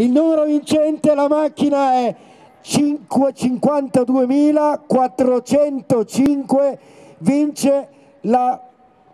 Il numero vincente la macchina è 52.405, vince la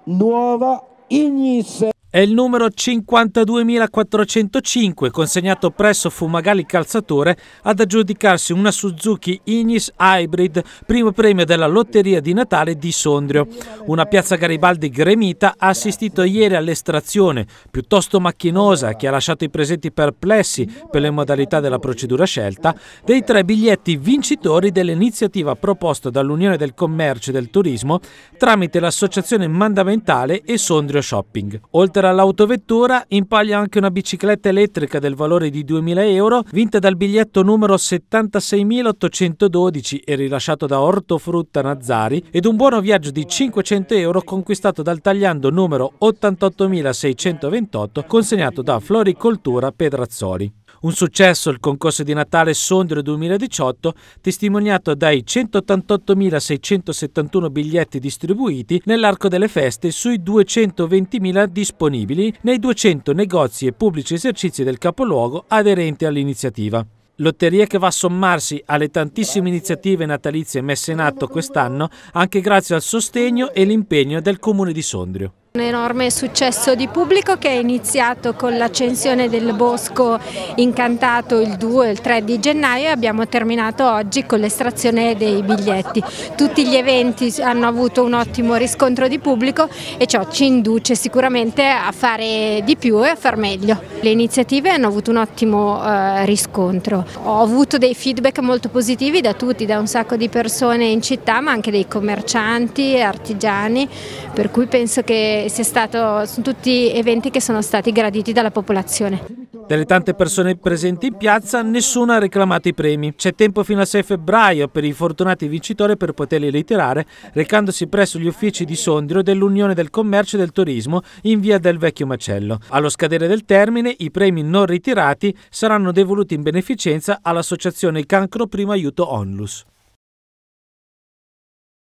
nuova Ignis. È il numero 52.405 consegnato presso Fumagalli Calzatore ad aggiudicarsi una Suzuki Ignis Hybrid, primo premio della lotteria di Natale di Sondrio. Una piazza Garibaldi gremita ha assistito ieri all'estrazione, piuttosto macchinosa, che ha lasciato i presenti perplessi per le modalità della procedura scelta, dei tre biglietti vincitori dell'iniziativa proposta dall'Unione del Commercio e del Turismo tramite l'associazione mandamentale e Sondrio Shopping. Oltre oltre all'autovettura impaglia anche una bicicletta elettrica del valore di 2.000 euro vinta dal biglietto numero 76812 e rilasciato da Ortofrutta Nazzari ed un buono viaggio di 500 euro conquistato dal tagliando numero 88628 consegnato da Floricoltura Pedrazzoli. Un successo il concorso di Natale Sondrio 2018 testimoniato dai 188.671 biglietti distribuiti nell'arco delle feste sui 220.000 disponibili nei 200 negozi e pubblici esercizi del capoluogo aderenti all'iniziativa. Lotteria che va a sommarsi alle tantissime iniziative natalizie messe in atto quest'anno anche grazie al sostegno e l'impegno del Comune di Sondrio. Un enorme successo di pubblico che è iniziato con l'accensione del Bosco Incantato il 2 e il 3 di gennaio e abbiamo terminato oggi con l'estrazione dei biglietti. Tutti gli eventi hanno avuto un ottimo riscontro di pubblico e ciò ci induce sicuramente a fare di più e a far meglio. Le iniziative hanno avuto un ottimo eh, riscontro. Ho avuto dei feedback molto positivi da tutti, da un sacco di persone in città ma anche dei commercianti, artigiani, per cui penso che sia stato, sono tutti eventi che sono stati graditi dalla popolazione. Delle tante persone presenti in piazza, nessuna ha reclamato i premi. C'è tempo fino a 6 febbraio per i fortunati vincitori per poterli ritirare, recandosi presso gli uffici di Sondrio dell'Unione del Commercio e del Turismo in via del Vecchio Macello. Allo scadere del termine, i premi non ritirati saranno devoluti in beneficenza all'associazione Cancro Primo Aiuto Onlus.